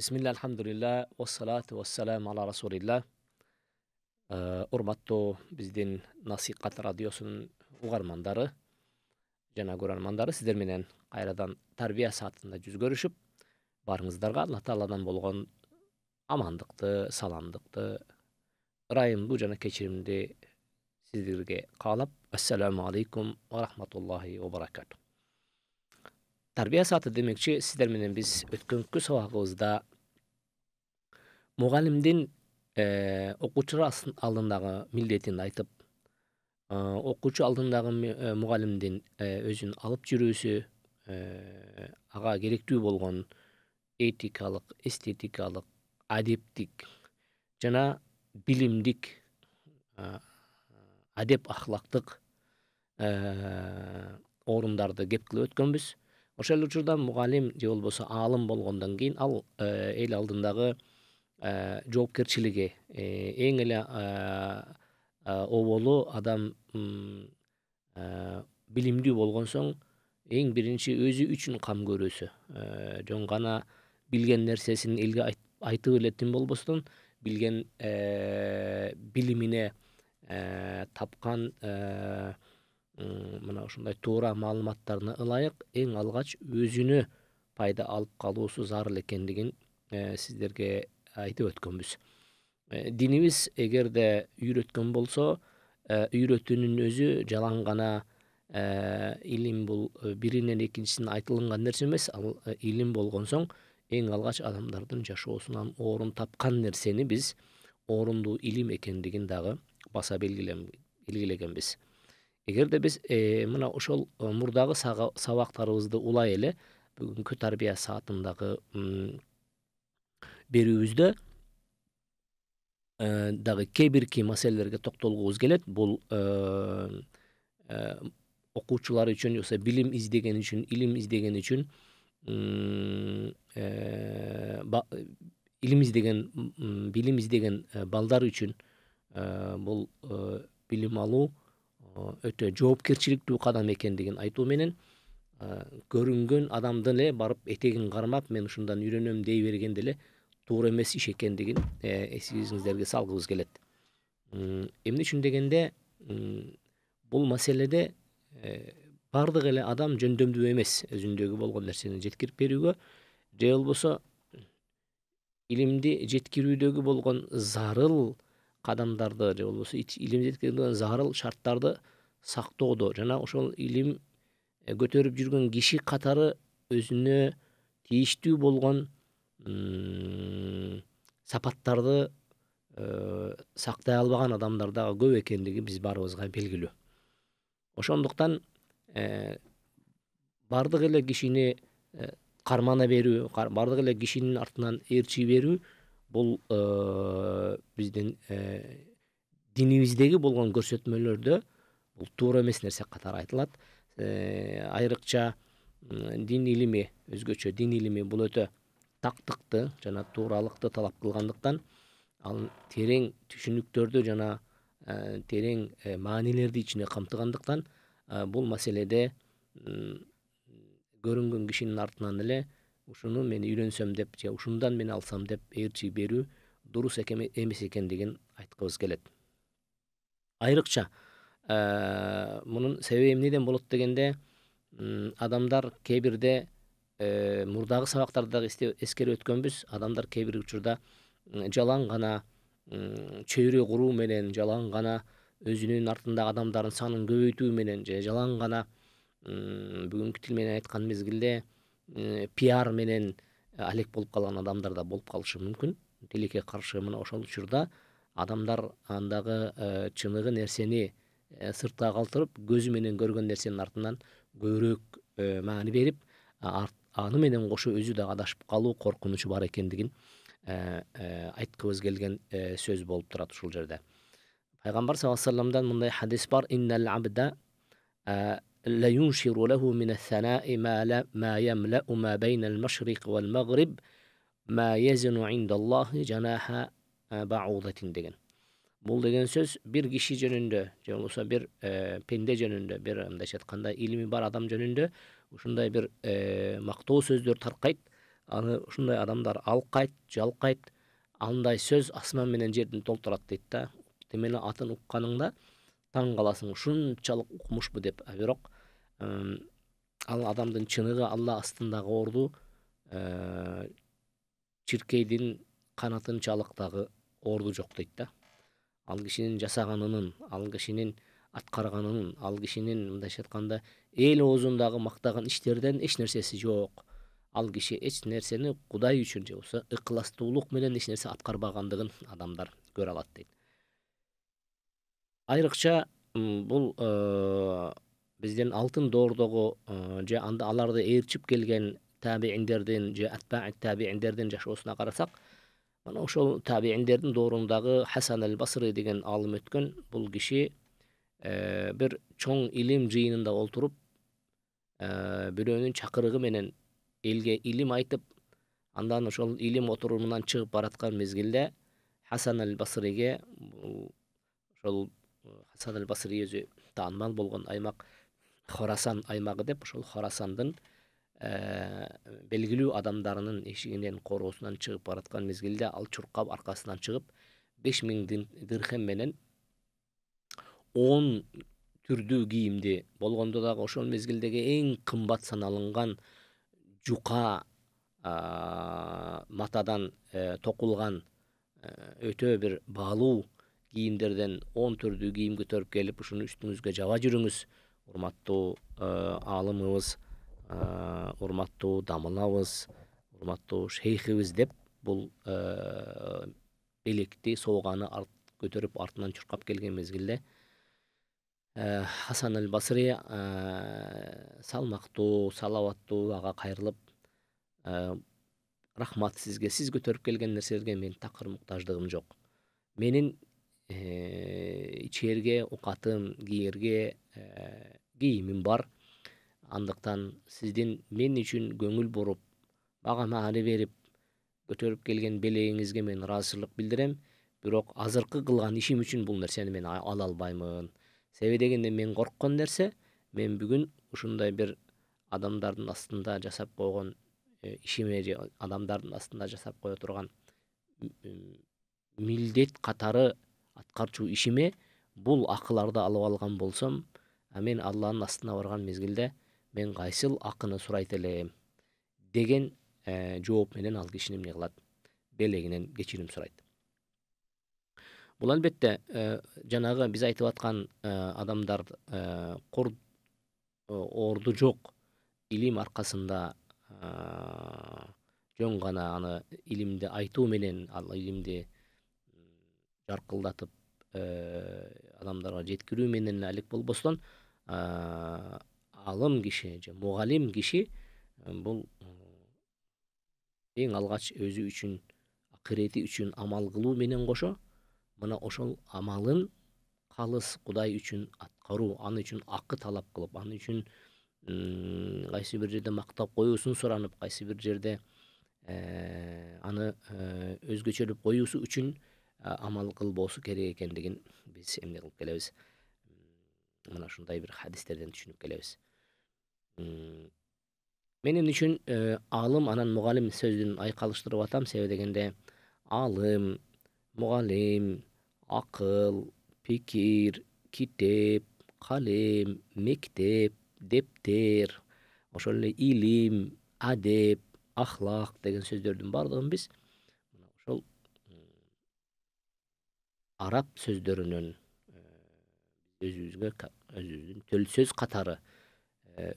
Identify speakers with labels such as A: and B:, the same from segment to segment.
A: Bismillah, alhamdulillah, vassalatu vassalamu ala rasulillah. урматтуу биздин насыйкат радиосунун угармандары жана көрөрмандары сиздер менен кайрадан тарбия саатында жүз көрүшүп баарыңыздарга алла тааладан болгон амандыкты саламдыкты ырайымдуу жана кечиримди сиздерге каалап ассаламу алейкум ва рахматуллахи ва баракату тарбия сааты демекчи сиздер менен биз өткөнкү сабагыбызда мугалимдин э, окуучула алдындагы милдетин айтып э, окуучу алдындагы э, мугалимдин өзүн алып жүрүүсү ага керектүү болгон этикалык эстетикалык адептик жана билимдик адеп ахлактык орундарды кеп кылып өткөнбүз ошол эле учурда мугалим же болбосо аалым болгондон кийин ал эл алдындагы жоопкерчилиги эң эле оболу адам билимдүү болгон соң эң биринчи өзү үчүн кам көрүүсү жөн гана билген нерсесин элге айтып элетин болбостон билген билимине тапкан мына ушундай туура маалыматтарына ылайык эң алгач өзүнө пайда алып калуусу зарыл экендигин сиздерге айтып өткөнбүз динибиз эгерде үйрөткөн болсо үйрөтүүнүн өзү жалаң гана илим бул биринен экинчисине айтылынган нерсе эмес ал илим болгон соң эң алгач адамдардын жашоосунан орун тапкан нерсени биз орундуу илим экендигин дагы баса белгилегенбиз эгерде биз мына ошол мурдагы сабактарыбызды улай эле бүгүнкү тарбия саатындагы берүүбүздө э, дагы кээ бирки маселелерге токтолгубуз келет бул э, э, окуучулар үчүн же билим издеген үчүн илим издеген үчүн илим издеген билим издеген балдар үчүн бул билим алуу өтө жоопкерчиликтүү кадам экендигин айтуу менен көрүнгөн адамдын эле барып этегин кармап мен ушундан үйрөнөм дей бергенде эле туура эмес иш экендигин эсибизиңиздерге салгыбыз келет эмне үчүн дегенде бул маселеде баардык эле адам жөндөмдүү эмес өзүндөгү болгон нерсени жеткирип берүүгө же болбосо илимди жеткирүүдөгү болгон зарыл кадамдарды же болбосо илим зарыл шарттарды сактоодо жана ошол илим көтөрүп жүргөн киши катары өзүнө тийиштүү болгон сапаттарды э, сактай албаган адамдар дагы көп экендиги биз баарыбызга белгилүү ошондуктан э, бардык эле кишини э, кармана берүү бардык эле кишинин артынан ээрчи берүү бул биздин динибиздеги болгон көрсөтмөлөрдө бул туура эмес нерсе катары айтылат айрыкча дин илими өзгөчө дин илими бул өтө тактыкты жана тууралыкты талап кылгандыктан ал терең түшүнүктөрдү жана э, терең э, маанилерди ичине камтыгандыктан э, бул маселеде көрүнгөн кишинин артынан эле ушуну мен үйрөнсөм деп же ушундан мен алсам деп ээрчи берүү дурус эмес экендигин айткыбыз келет айрыкча мунун себеби эмнеден болот дегенде адамдар кээ бирде Э, мурдагы сабактарда дагы эскерип өткөнбүз адамдар кээ бир учурда жалаң гана чөйрө куруу менен жалаң гана өзүнүн артындагы адамдардын санын көбөйтүү менен же жалаң гана бүгүнкү тил менен айткан мезгилде пиар менен э, алек болуп калган адамдар да болуп калышы мүмкүн тилекке каршы мына ошол учурда адамдар андагы э, чыныгы нерсени сыртта калтырып көзү менен көргөн нерсенин артынан көбүрөөк маани берип аны менен кошо өзү да адашып калуу коркунучу бар экендигин э, э, айткыбыз келген э, сөз болуп турат ушул жерде пайгамбар саллаллаху алейхи вассаламдан мындай хадис бар иннал абда لينشر له من الثناء ما, لا ما يملأ ما بين المشرق والمغرب ما يزن عند الله جناح بعوضة деген бұл деген сөз бир киши жөнүндө же болбосо бир пенде жөнүндө бир мындайча айтканда илими бар адам жөнүндө ушундай бир э, мактоо сөздөр таркайт аны ушундай адамдар алкайт жалкайт андай сөз асман менен жерди толтурат дейт да атын укканыңда таң каласың ушунчалык укмушпу деп а бирок ал адамдын чыныгы алла астындагы орду э, чиркейдин канатынчалык дагы орду жок дейт да ал кишинин жасаганынын ал кишинин аткарганынын ал кишинин мындайча айтканда эл оозундагы мактаган иштерден эч нерсеси жок ал киши эч нерсени кудай үчүн же болбосо ыкыластуулук менен эч нерсе аткарбагандыгын адамдар көрө алат дейт айрыкча бул э, биздин алтын доордогу э, же анда аларды ээрчип келген табииндердин же атба табииндердин жашоосуна карасак мына ошол табииндердин доорундагы хасан аль басри деген аалым өткөн бул киши э, бир чоң илим жыйынында отуруп бирөөнүн чакырыгы менен элге илим айтып андан ошол илим отурумунан чыгып бараткан мезгилде хасан аль басриге ошол хасан аль басри өзү таанымал болгон аймак хорасан аймагы деп ошол хорасандын белгилүү адамдарынын эшигинен короосунан чыгып бараткан мезгилде ал чуркап аркасынан чыгып беш миң менен он түрдүү кийимди болгондо дагы ошол мезгилдеги эң кымбат саналынган жука матадан э, токулган э, өтө бир баалуу кийимдерден он түрдүү кийим көтөрүп келип ушуну үстүңүзгө жаба жүрүңүз урматтуу э, аалымыбыз урматтуу дамылабыз урматтуу шейхибиз деп бул белекти сооганы көтөрүп артынан чуркап келген мезгилде хасан аль басри салмактуу салауаттуу ага кайрылып э, рахмат сізге, сіз көтөрүп келген нерселерге мен такыр муктаждыгым жок менин э, ичерге укатым кийерге э, кийимим бар андыктан сиздин мен үчүн көңүл буруп мага маани берип көтөрүп келген белегиңизге мен ыраазычылык билдирем бирок азыркы кылган ишим үчүн бул нерсени мен ала албаймын себеби дегенде мен корккон нерсе мен бүгін ушундай бир адамдардын астында жасап койгон ишиме же адамдардын астында жасап кое турган милдет катары аткарчу ишиме бул акыларды алып алган болсом а мен алланын астына барган мезгилде мен кайсыл акыны сурайт элем деген жооп менен ал кишини эмне кылат белегинен кечирим сурайт бул албетте э, жанагы биз айтып аткан э, адамдар кур э, орду жок илим аркасында жөн гана аны илимди айтуу менен ал илимди жаркылдатып адамдарга жеткирүү менен алек болбостон алым киши же мугалим киши бул эң алгач өзү үчүн акырети үчүн амал кылуу менен кошо мына ошол амалын калыс кудай үчүн аткаруу аны үчүн акы талап кылып аны үчүн кайсы бир жерде мактап коюусун суранып кайсы бир жерде э, аны э, өзгөчөлөп коюусу үчүн э, амал кылбоосу керек экендигин биз эмне кылып келебиз мына ушундай бир хадистерден түшүнүп келебиз мен эмне үчүн аалым анан мугалим сөзүн айкалыштырып атам себеби дегенде аалым мугалим акыл пикир китеп калем мектеп дептер ошол эле илим адеп ахлак деген сөздөрдүн баардыгын биз мына ошол араб сөздөрүнөн өзүбүзгө өзүбүздүн төл сөз катары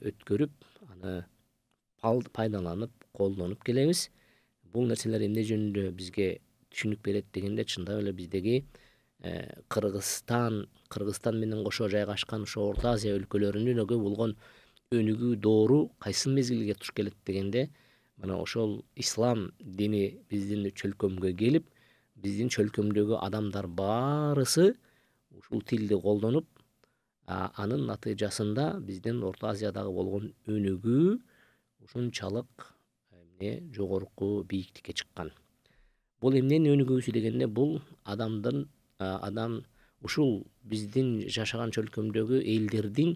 A: өткөрүп аны пайдаланып колдонуп келебиз бул нерселер эмне жөнүндө бизге түшүнүк берет дегенде чындап эле биздеги Э, кыргызстан кыргызстан менен кошо жайгашкан ошо орто азия өлкөлөрүнүн болгон өнүгүү доору кайсы мезгилге туш келет дегенде мына ошол ислам дини биздин чөлкөмгө келип биздин чөлкөмдөгү адамдар баарысы ушул тилди колдонуп анын натыйжасында биздин орто азиядагы болгон өнүгүү ушунчалык эмне жогорку бийиктикке чыккан бул эмненин өнүгүүсү дегенде бул адамдын Ә, адам ушул биздин жашаган чөлкөмдөгү элдердин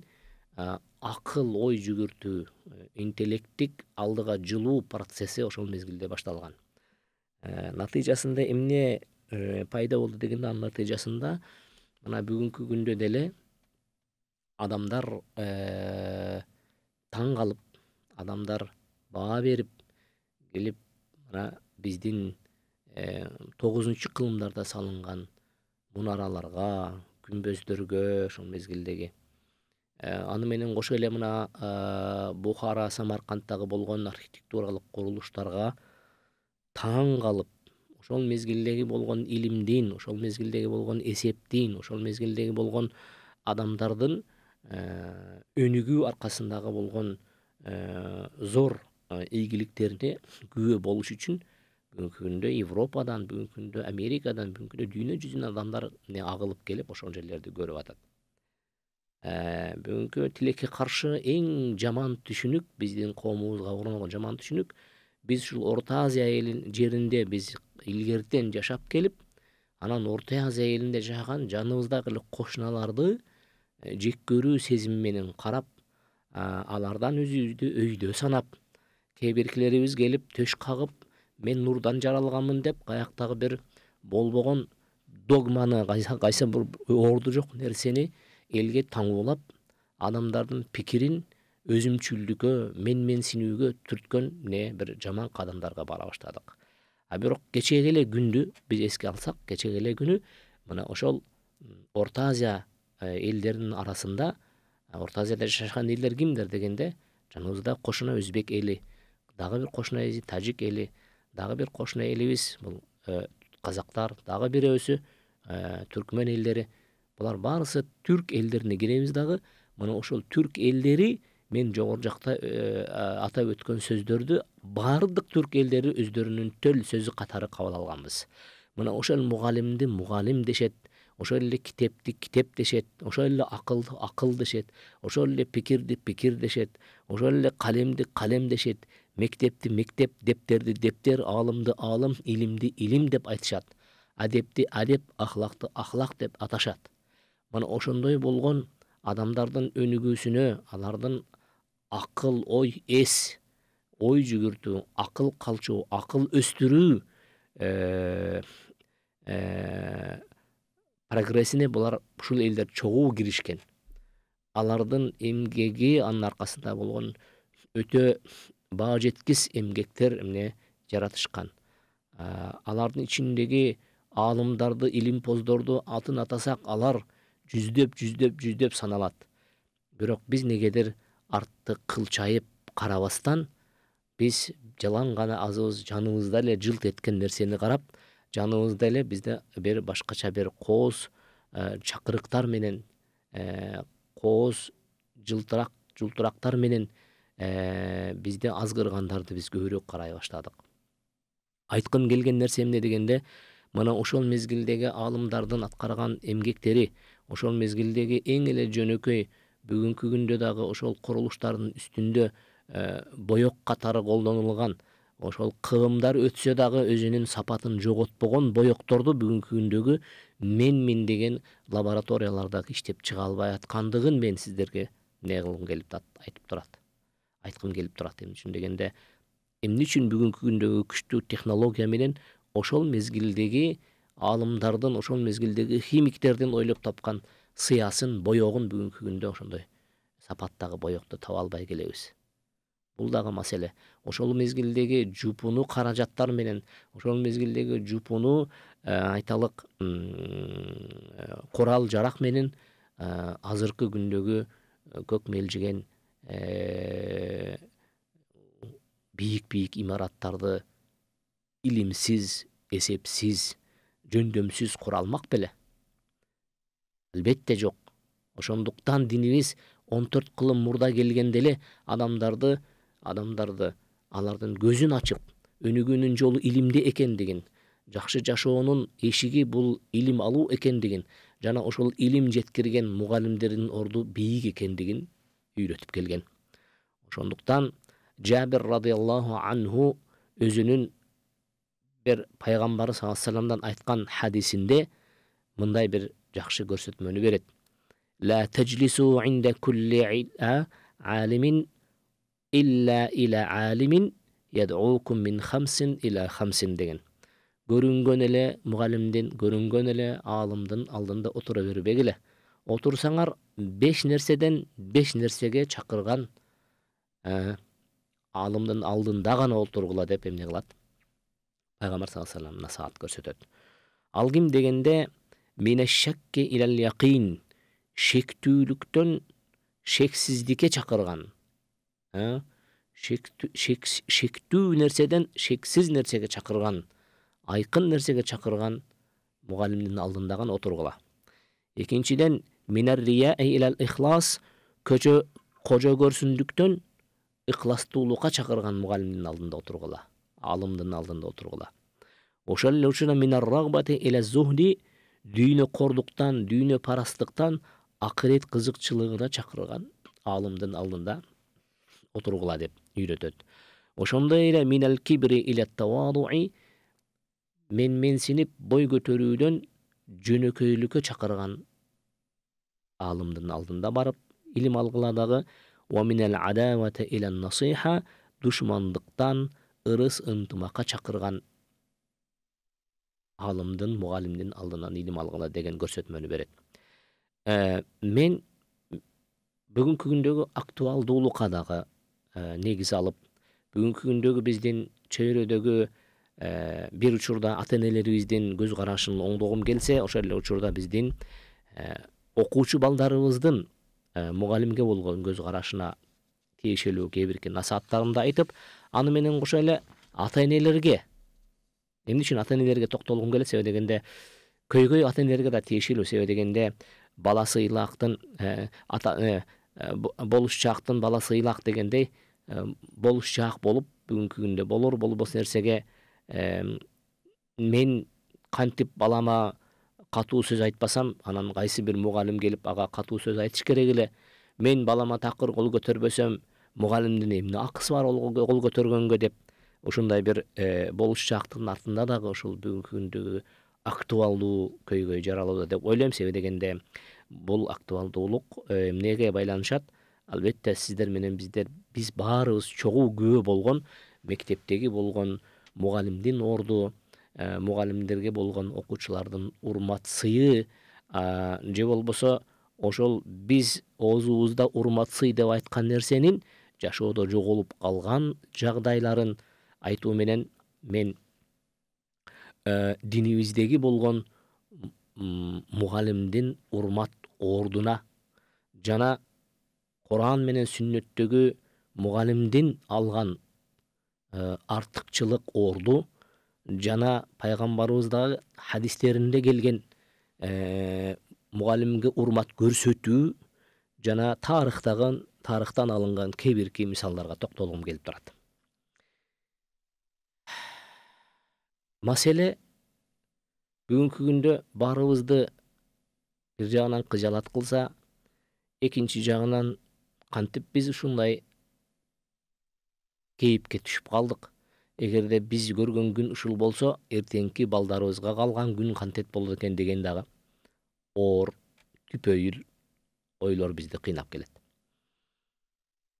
A: ә, акыл ой жүгүртүү ә, интеллекттик алдыга жылуу процесси ошол мезгилде башталган натыйжасында эмне пайда болду дегенде анын натыйжасында мына бүгүнкү күндө деле адамдар таң калып адамдар баа берип келип мына биздин тогузунчу кылымдарда салынган мунараларга күмбөздөргө ошол мезгилдеги ә, аны менен кошо эле мына ә, бухара самаркандтагы болгон архитектуралык курулуштарга таң калып ошол мезгилдеги болгон илимдин ошол мезгилдеги болгон эсептин ошол мезгилдеги болгон адамдардын ә, өнүгүү аркасындагы болгон зор ийгиликтерине күбө болуш үчүн бүгүнкү күндө европадан бүгүнкү күндө америкадан бүгүнкү күндө дүйнө жүзүнөн адамдар агылып келип ошол жерлерди көрүп атат бүгүнкү тилекке каршы эң жаман түшүнүк биздин коомубузга орногон жаман түшүнүк биз ушул орто азия элин жеринде биз илгертен жашап келип анан орто азия элинде жашаган жаныбыздагы эле кошуналарды жек көрүү сезими менен карап алардан өзүбүздү өйдө санап кээ биркилерибиз келип төш кагып мен нурдан жаралғанмын деп каяктагы бир болбогон догманы кайсы бир орду жок нерсени элге таңуулап адамдардын пикирин өзүмчүлдүккө менменсинүүгө түрткөн не бир жаман кадамдарга бара баштадык а бирок кечеги эле күндү биз эске алсак кечеги эле күнү мына ошол орто азия элдеринин арасында орто азияда жашаган элдер кимдер дегенде жаныбызда кошуна өзбек эли дагы бир кошуна эли тажик эли дагы бир кошуна элибиз бул казактар ә, дагы бирөөсү ә, түркмөн элдери булар баарысы түрк элдерине киребиз дагы мына ошол түрк элдери мен жогору жакта ә, атап өткөн сөздөрдү баардык түрк элдери өздөрүнүн төл сөзү катары кабыл алганбыз мына ошол мугалимди мугалим дешет ошол эле китепти китеп дешет ошол эле акылды акыл дешет ошол эле пикирди пикир дешет ошол эле калемди калем дешет мектепти мектеп дептерди дептер аалымды аалым илимди илим деп айтышат адепти адеп ахлакты ахлак деп аташат мына ошондой болгон адамдардын өнүгүүсүнө алардын акыл ой эс ой жүгүртүү акыл калчуу акыл өстүрүү прогрессине булар ушул элдер чогуу киришкен алардын эмгеги анын аркасында болгон өтө баа жеткис эмгектер эмне жаратышкан алардын ичиндеги аалымдарды илимпоздорду атын атасак алар жүздөп жүздөп жүздөп саналат бирок биз негедир артты кылчайып карабастан биз жалаң гана азыбыз жаныбызда эле жылт эткен нерсени карап жаныбызда эле бизде бир башкача бир кооз чакырыктар менен кооз жылтырак жылтырактар менен Э, бизди азгыргандарды биз көбүрөөк карай баштадык айткым келген нерсе эмне дегенде мына ошол мезгилдеги аалымдардын аткарган эмгектери ошол мезгилдеги эң эле жөнөкөй бүгүнкү күндө дагы ошол курулуштардын үстүндө э, боек катары колдонулган ошол кыгымдар өтсө дагы өзүнүн сапатын жоготпогон боекторду бүгүнкү күндөгү менмин деген лабораторияларда иштеп чыга албай аткандыгын мен сиздерге эмне кылгым келип айтып турат айткым келип турат эмне үчүн дегенде эмне үчүн бүгүнкү күндөгү күчтүү технология менен ошол мезгилдеги аалымдардын ошол мезгилдеги химиктердин ойлоп тапкан сыясын боегун бүгүнкү күндө ошондой сапаттагы боекту таба албай келебиз бул дагы маселе ошол мезгилдеги жупуну каражаттар менен ошол мезгилдеги жупуну э, айталык э, курал жарак менен э, азыркы күндөгү көк мелжиген биік биік имараттарды илимсиз эсепсиз жөндөмсүз кура алмак беле албетте жок ошондуктан динибиз он төрт кылым мурда келгенде эле адамдарды адамдарды алардын көзүн ачып өнүгүүнүн жолу илимде экендигин жакшы жашоонун эшиги бул илим алуу экендигин жана ошол илим жеткирген мугалимдердин орду бийик экендигин үйретіп келген ошондуктан жабир радиаллаху анху өзүнүн бир пайгамбары саллаллаху алейхи вассаламдан айткан хадисинде мындай бир жакшы көрсөтмөнү берет ла тажлису инда кулли алимин илля иля алимин ядукум мин хамсин иля хамсин деген көрүнгөн эле мугалимдин көрүнгөн эле аалымдын алдында отура бербегиле отурсаңар беш нерседен беш нерсеге чакырган алымдын алдында гана отургула деп эмне кылат пайгамбар саллаллаху алейхи насаат көрсөтөт ал ким дегенде минешакки илал якин шектүүлүктөн шексиздикке чакырган шектүү нерседен шексиз нерсеге чакырган айкын нерсеге чакырган мугалимдин алдында гана отургула экинчиден минер рияи иләл ихлас көжө кожо көрсүндүктөн ихластуулукка чакырган мугалимдин алдында отургула алымдын алдында отургула ошол эле учуна минар рагбати илә зухди дүйнө кордуктан дүйнө парастыктан акырет кызыкчылыгына чакырган алымдын алдында отургула деп үйрөтөт ошондой эле ал кибри илә тавадуи менменсинип бой көтөрүүдөн жөнөкөйлүккө чакырган алымдын алдында барып илим алгыла дагы насиха душмандыктан ырыс ынтымакка чакырган алымдын мугалимдин алдынан илим алгыла деген көрсөтмөнү берет э, мен бүгүнкү күндөгү актуалдуулукка дагы э, негиз алып бүгүнкү күндөгү биздин чөйрөдөгү э, бир учурда ата энелерибиздин көз карашын оңдогум келсе ошол эле учурда биздин окуучу балдарыбыздын э, мугалимге болгон көз карашына тиешелүү кээ бирки насааттарымды айтып аны менен кошо эле ата энелерге эмне үчүн ата энелерге токтолгум келет себеби дегенде көйгөй ата энелерге да тиешелүү себеби дегенде бала сыйлактын э, ата э, баласы бала сыйлак дегендей болушчаак болуп бүгүнкү күндө болор болбос нерсеге мен кантип балама катуу сөз айтпасам анан кайсы бир мугалим келип ага катуу сөз айтыш керек эле мен балама такыр кол көтөрбөсөм мугалимдин эмне акысы бар кол көтөргөнгө деп ушундай бир э, болушчаактын артында дагы ушул бүгүнкү күндөгү актуалдуу көйгөй жаралууда деп ойлойм себеби дегенде бул актуалдуулук э, эмнеге байланышат албетте сиздер менен биздер биз баарыбыз чогуу күбө болгон мектептеги болгон мугалимдин орду Э, мугалимдерге болгон окуучулардын урмат сыйы же болбосо ошол биз оозубузда урмат сый деп айткан нерсенин жашоодо жоголуп калган жагдайларын айтуу менен мен э, динибиздеги болгон мугалимдин урмат ордуна жана куран менен сүннөттөгү мугалимдин алган э, артыкчылык орду жана пайгамбарыбыздагы хадистеринде келген э, мугалимге урмат көрсөтүү жана тарыхтагы тарыхтан алынган кээ бирки мисалдарга токтолгум келип турат маселе бүгүнкү күндө баарыбызды бир жагынан кыжалат кылса экинчи жагынан кантип биз ушундай кейипке түшүп калдык эгерде биз көргөн күн ушул болсо эртеңки балдарыбызга калган күн кантет болот экен деген дагы оор түпөйүл ойлор бизди кыйнап келет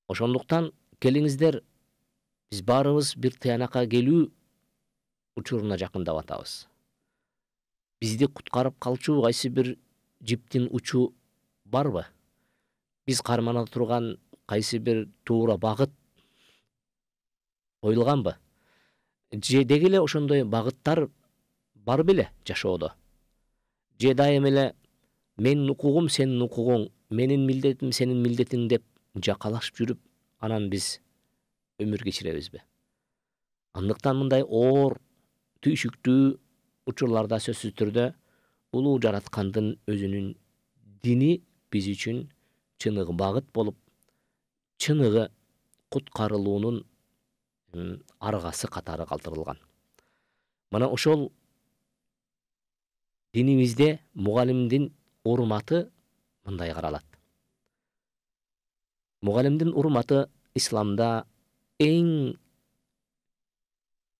A: ошондуктан келиңиздер биз баарыбыз бир тыянакка келүү учуруна жакындап атабыз бизди куткарып калчу кайсы бир жиптин учу барбы биз кармана турган кайсы бир туура багыт коюлганбы деги эле ошондой багыттар бар беле жашоодо же дайым эле менин укугум сенин укугуң менин милдетим сенин милдетиң деп жакалашып жүрүп анан биз өмүр кечиребизби андыктан мындай оор түйшүктүү учурларда сөзсүз түрдө улуу жараткандын өзүнүн дини биз үчүн чыныгы багыт болуп чыныгы куткарылуунун арғасы қатары қалтырылған. мына ошол динибизде мұғалімдің урматы мындай қаралады. Мұғалімдің урматы исламда эң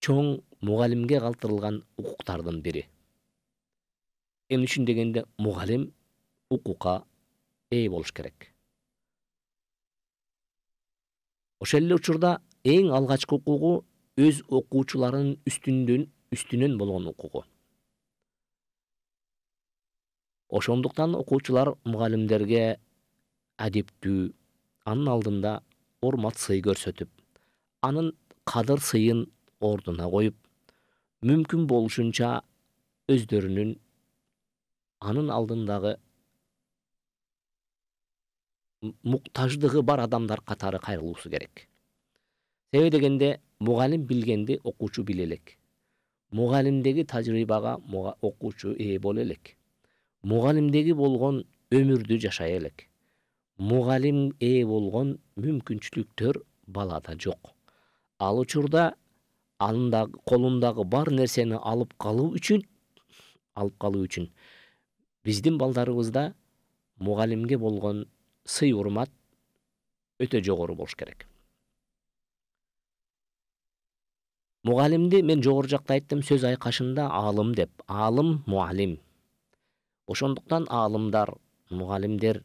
A: чоң мұғалімге қалтырылған укуктардын бири эмне үчүн дегенде мұғалім укукка ээ болуш керек ошол эле учурда эң алгачкы укугу өз окуучуларынын үстүндөн үстүнөн болгон укугу ошондуктан окуучулар мугалимдерге адептүү анын алдында урмат сый көрсөтүп анын кадыр сыйын ордуна коюп мүмкүн болушунча өздөрүнүн анын алдындагы муктаждыгы бар адамдар катары кайрылуусу керек себеби дегенде мугалим билгенди окуучу биле элек мугалимдеги тажрыйбага окуучу ээ боло элек мугалимдеги болгон өмүрдү жашай элек мугалим ээ болгон мүмкүнчүлүктөр балада жок ал учурда аныдаы колундагы бар нерсени алып калуу үчүн алып калуу үчүн биздин балдарыбызда мугалимге болгон сый урмат өтө жогору болуш керек мугалимди мен жогору жакта айттым сөз айқашында аалым деп аалым муалим ошондуктан аалымдар мұғалімдер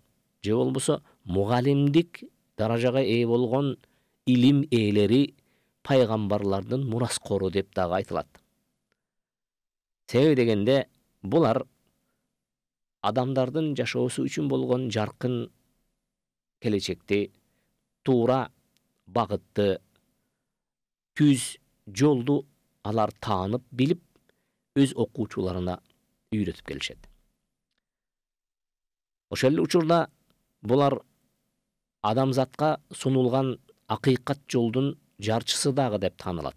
A: же болбосо мугалимдик даражага ээ болгон илим ээлери пайгамбарлардын мураскору деп дагы айтылат себеби дегенде булар адамдардын жашоосу үчүн болгон жаркын келечекти туура багытты түз жолду алар таанып билип өз окуучуларына үйрөтүп келишет ошол эле учурда булар адамзатка сунулган акыйкат жолдун жарчысы дагы деп таанылат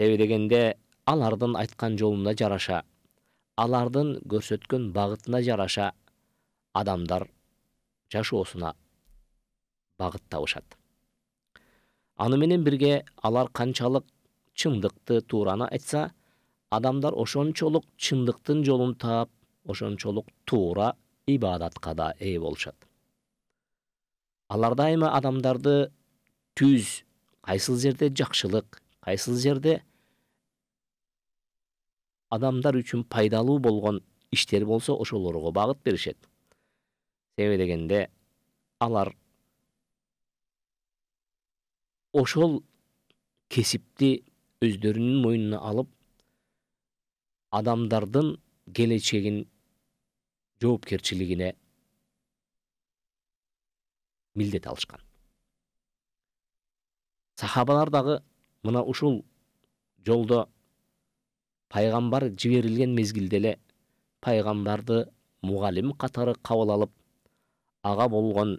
A: себеби дегенде алардын айткан жолуна жараша алардын көрсөткөн багытына жараша адамдар жашоосуна багыт табышат аны менен бирге алар канчалык чындыкты туураны айтса адамдар ошончолук чындыктын жолун таап ошончолук туура ибадатка да ээ болушат алар дайыма адамдарды түз кайсыл жерде жакшылык кайсыл жерде адамдар үчүн пайдалуу болгон иштер болсо ошолорго багыт беришет себеби дегенде алар ошол кесипти өздөрүнүн мойнуна алып адамдардын келечегин жоопкерчилигине милдет алышкан сахабалар дагы мына ушул жолдо пайгамбар жиберилген мезгилде эле пайгамбарды мугалим катары кабыл алып ага болгон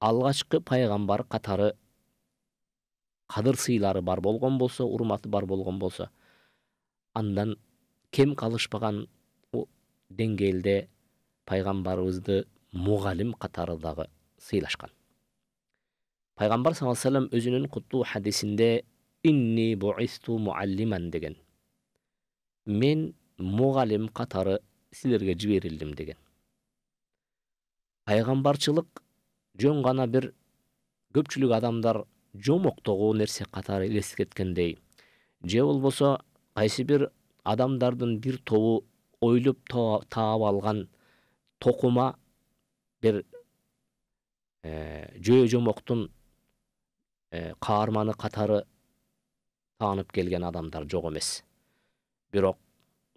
A: алгачкы пайгамбар катары қадыр сыйлары бар болған болса урматы бар болған болса андан кем қалышпаған деңгээлде пайғамбарыбызды мугалим катары дагы сыйлашкан пайгамбар саллаллаху алейхи өзүнүн куттуу хадисинде инни буисту муаллиман деген мен мұғалім қатары силерге жиберилдим деген пайгамбарчылык жөн гана бир көпчүлүк адамдар жомоктогу нерсе катары элестеткендей же болбосо кайсы бир адамдардын бир тобу ойлоп таап алган токума бир э, жөө жомоктун э, каарманы катары таанып келген адамдар жок эмес бирок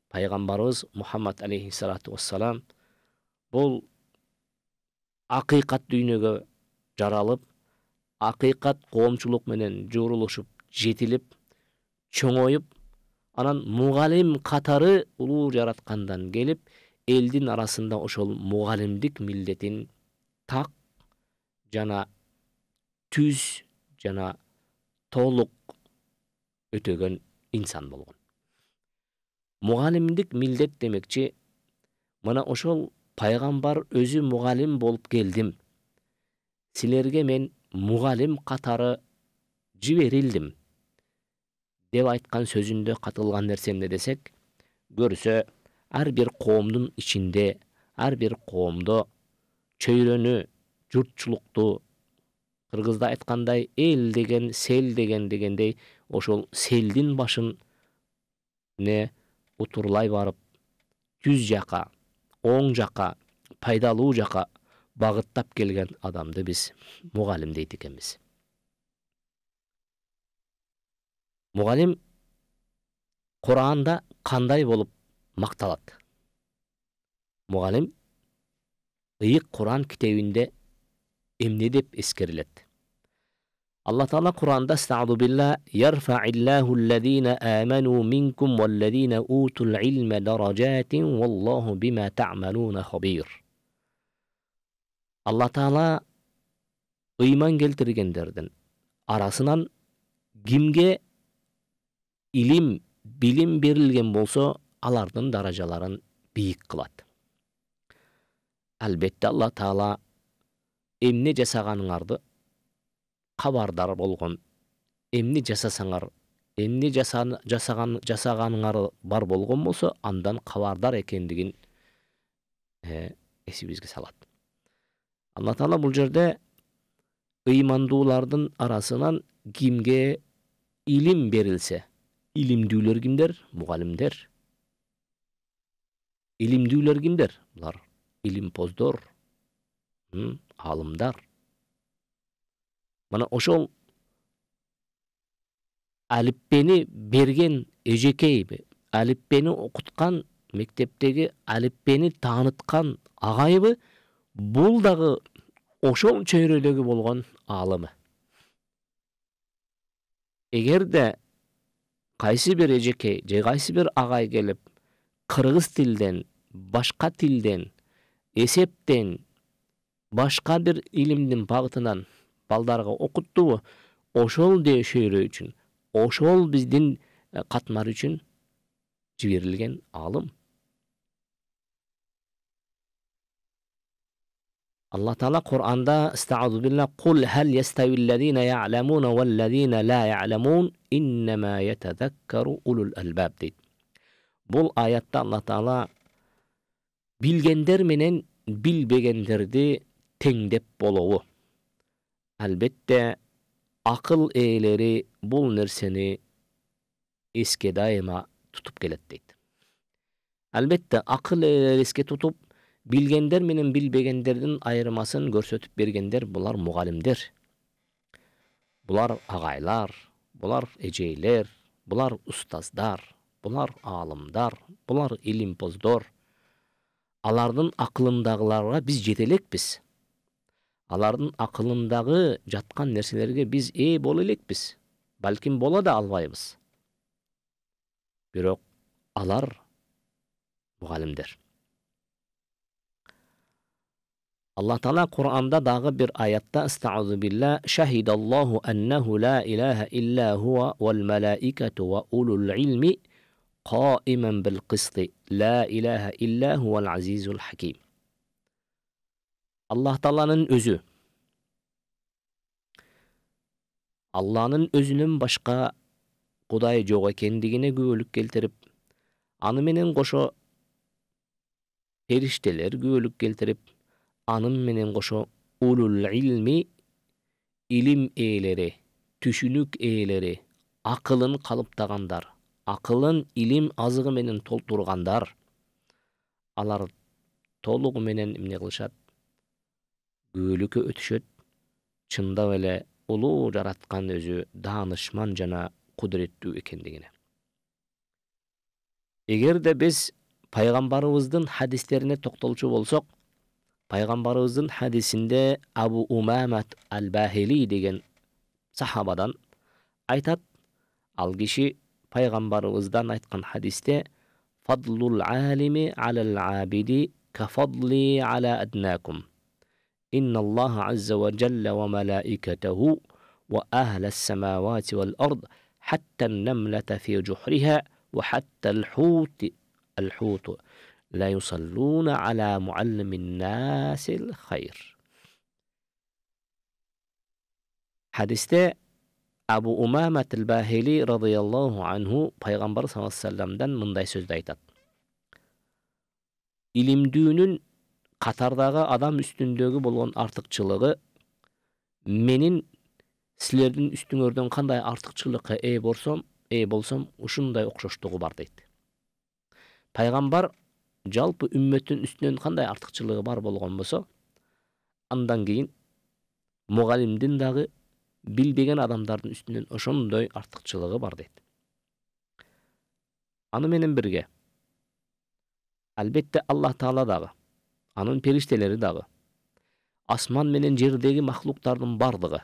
A: пайгамбарыбыз мухаммад алейхисалату вассалам бул акыйкат дүйнөгө жаралып Ақиқат коомчулук менен жоорулушуп жетилип чоңоюп анан мугалим катары улуу жараткандан келип элдин арасында ошол мугалимдик милдетин так жана түз жана толук өтөгөн инсан болгон мугалимдик милдет демекчи мына ошол пайгамбар өзү мугалим болуп келдим силерге мен мұғалім қатары жіберілдім деп айтқан сөзінде қатылған нәрсемді десек көрсе әрбір қоғамдың ішінде әрбір қоғамды чөйрөнү жұртшылықты қырғызда айтқандай эл деген сел деген дегендей ошол селдің башын не утурлай барып жүз жақа оң жақа пайдалуу жақа бағыттап келген адамды біз мұғалім дейді екенбіз мұғалім құранда қандай болып мақталады мұғалім ыйық құран кітебінде емне деп ескеріледі алла тағала құранда хабир алла таала ыйман келтиргендердин арасынан кімге илим билим берілген болсо алардын даражаларын бийик қылады. албетте алла таала эмне жасаганыңарды кабардар болгон эмне жасасаңар эмне жасаған, жасаганыңар бар болгон болсо андан кабардар экендигин эсибизге салады алла таала бул жерде ыймандуулардын арасынан кимге илим берилсе илимдүүлөр кимдер мугалимдер илимдүүлөр кимдер булар илимпоздор аалымдар мына ошол алиппени берген эжекей алиппени окуткан мектептеги алиппени тааныткан агайыбы бул дагы ошол чөйрөдөгү болгон аалымы. эгерде кайсы бир эжекей же кайсы бир агай келип кыргыз тилден, башка тилден, эсептен, башка бир илимдин багытынан балдарга окуттубу, ошол дее чөйрө үчүн, ошол биздин катмар үчүн жиберилген алым. alloh taolo qur'onda billah qul hal yastavillazina бұл аятта алла тағала білгендер менен билбегендерди теңдеп болобу албетте акыл ээлери бул нерсени эске дайыма тутуп келет дейт албетте акыл ээлери эске билгендер менен билбегендердин айырмасын көрсөтүп бергендер булар мугалимдер булар агайлар булар эжейлер булар устаздар булар аалымдар булар илимпоздор алардын акылындагыларга биз жете элекпиз алардын акылындагы жаткан нерселерге биз ээ боло элекпиз балким боло да албайбыз бирок алар мугалимдер Allah Teala Kur'an'da dağı bir ayette Estaizu billah şehidallahu ennehu la ilahe illa huve vel melaiketu ve ulul ilmi kaimen bil kısti la ilahe illa huvel azizul hakim. Allah Teala'nın özü Allah'ın özünün başka Kuday joga ekendigine күбөлүк келтирип, аны менен кошо периштелер күбөлүк келтирип, анын менен кошо улул илми илим ээлери түшүнүк ээлери акылын калыптагандар акылын илим азыгы менен толтургандар алар толугу менен эмне кылышат күбөлүккө өтүшөт чындап эле улуу жараткан өзү даанышман жана кудуреттүү экендигине эгерде биз пайгамбарыбыздын хадистерине токтолчу болсок payg'ambarimizni hadisinde abu umamat al bahiliy degan sahobadan aytadi al kishi payg'ambarimizdan aytgan hadisda fadlul alimi alal abidi ka fadli ala adnakum innalloh azza va jalla va malaikatahu va ahlas samawati val ard hatta an-namlata fi juhriha وحتى الحوت الحوت لا يصلون على معلم الناس الخير hadiste abu умамат бахили разияллаху анху пайғамбар алейхи мындай сөзді айтады илимдүүнүн қатардағы адам үстүндөгү болгон артыкчылыгы менин силердин үстүңөрдөн кандай артыкчылыкка ээ болсом ээ болсом ушундай окшоштугу бар дейт пайгамбар жалпы үммөттүн үстүнөн кандай артыкчылыгы бар болгон болсо андан кийин мугалимдин дагы билбеген адамдардын үстүнөн ошондой артыкчылыгы бар дейт аны менен бирге албетте аллах таала дагы анын периштелери дагы асман менен жердеги махлуктардын бардыгы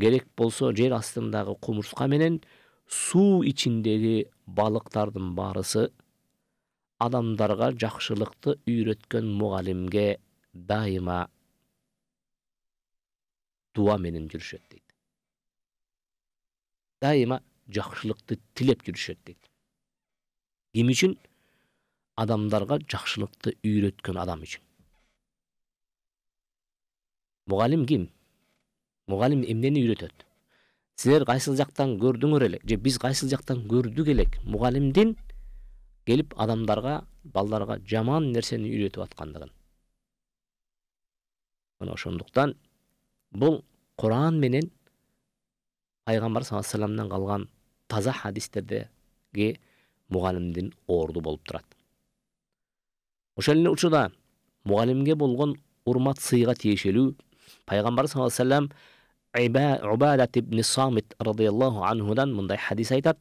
A: керек болсо жер астындагы кумурска менен суу ичиндеги балыктардын баарысы адамдарға жақшылықты үйреткен мұғалімге дайыма дуа менен жүрүшөт дейт дайыма жакшылыкты тілеп жүрүшөт дейт ким үчүн адамдарға жақшылықты үйреткен адам үшін мугалим ким мугалим эмнени үйрөтөт силер кайсыл жактан көрдүңөр эле же биз кайсыл жактан көрдүк элек мугалимдин келіп адамдарға балаларға жаман нәрсені үйретіп атқандығын міне ошондуктан бұл құран менен пайғамбар саллаллаху алейхи қалған таза хадистердеге мұғалімдің орды болып тұрады ошол эле учурда мугалимге болгон урмат сыйга тиешелүү пайғамбар саллаллаху алейхи ибн самит разиаллаху анхудан мындай хадис айтат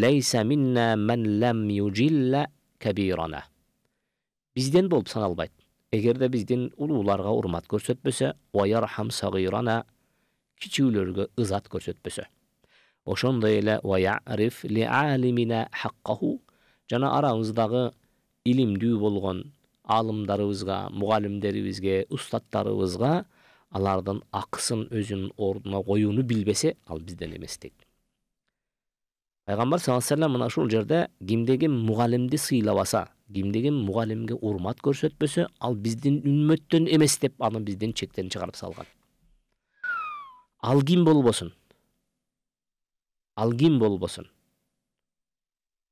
A: ләйсә миннә мән ләм юджиллә кабирана Бізден болып саналбайды. Егер де бізден улуларға урмат ва ваярхам сагирана кичүүлөргө ызат көрсөтпөсө. Ошондой эле вая'риф ли алимина хаққаху жана арабыздагы илимдүү болгон алымдарыбызга, мугалимдерибизге, устаттарыбызга алардын акысын өзүнүн ордуна коюуну билбесе, ал бизден эмес дейт пайғамбар саллаллаху алейхи мына ушул жерде кимдеги мугалимди сыйлабаса кимдеги мугалимге урмат көрсөтпөсө ал биздин үммөттөн эмес деп аны биздин чектен чыгарып салган ал ким болбосун ал ким болбосун